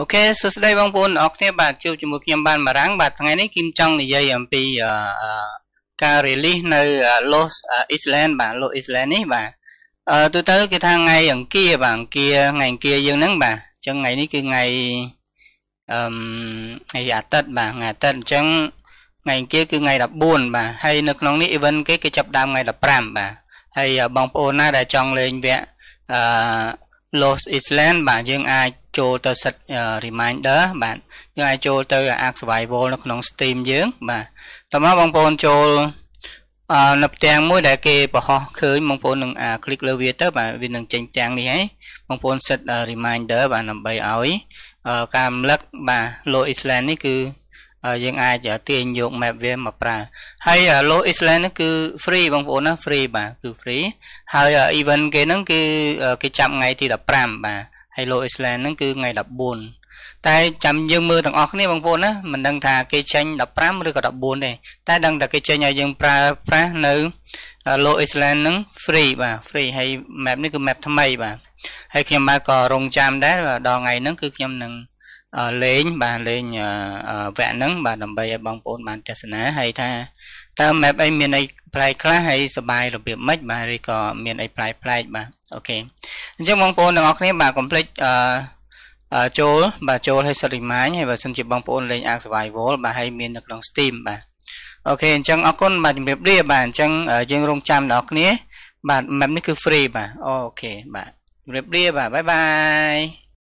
អូខេសួស្តីបងប្អូនអរគ្នាបាទជួបជាមួយខ្ញុំបានបារាំងបាទថ្ងៃនេះគីមចង់និយាយអំពីការ release នៅ Los Island បាទ Los Island នេះបាទអឺទូទៅគេថាថ្ងៃអង្គារបាទអង្គារថ្ងៃអង្គារយើងហ្នឹងបាទអញ្ចឹងថ្ងៃនេះគឺថ្ងៃអឺថ្ងៃអាទិត្យបាទថ្ងៃអាទិត្យអញ្ចឹងថ្ងៃអង្គារគឺថ្ងៃ14បាទហើយនៅក្នុងនេះ event គេគេចាប់ដើមថ្ងៃ15បាទហើយបងប្អូនណាដែលចង់លេងវគ្គអឺ Los Island បាទយើងអាចចូលទៅ set reminder បាទយើងអាចចូលទៅ Arc Survival នៅក្នុង Steam យើង បាទតោះមកបងប្អូនចូលនៅផ្ទាំងមួយដែលគេបង្ហោះឃើញបងប្អូននឹង click លើវាទៅបាទវានឹងចេញផ្ទាំងនេះហើយបងប្អូន set reminder បាទដើម្បីឲ្យការរំលឹកបាទ Low Island នេះគឺហើយយើងអាចទាញយក map វាមកប្រើហើយ low island ហ្នឹងគឺ free បងប្អូនណា free បាទគឺ free ហើយ event គេហ្នឹងគឺគេចាប់ថ្ងៃទី15បាទហើយ low island ហ្នឹងគឺថ្ងៃ14តែចាំយើងមើលទាំងអស់គ្នាបងប្អូនណាមិនដឹង ថាគេចេញ15ឬក៏14ទេតែដឹងតែគេចេញឲ្យយើងប្រើប្រាស់នៅ low island ហ្នឹង free បាទ free ហើយ map នេះគឺ map ថ្មីបាទហើយខ្ញុំបាទក៏រងចាំដែរដល់ថ្ងៃហ្នឹងគឺខ្ញុំនឹងលេងបាទលេងវគ្គហ្នឹងបាទដើម្បីឲ្យបងប្អូនបានទស្សនាហើយថាតើ map អីមានអីប្លែកខ្លះហើយសបាយរបៀបម៉េចបាទឬក៏មានអីប្លែកប្លែកបាទអូខេអញ្ចឹងបងប្អូនទាំងអស់គ្នា បាទកុំភ្លេចអឺចូលបាទចូលឲ្យសិតរីម៉ាញហើយបើសិនជាបងប្អូនលេង Ark Survival បាទហើយមាននៅក្នុង Steam បាទអូខេអញ្ចឹងអរគុណបាទជម្រាបលាបាទអញ្ចឹងយើងរងចាំអ្នកគ្នាបាទ map នេះគឺ free បាទអូខេបាទជម្រាបលាបាទបាយបាយ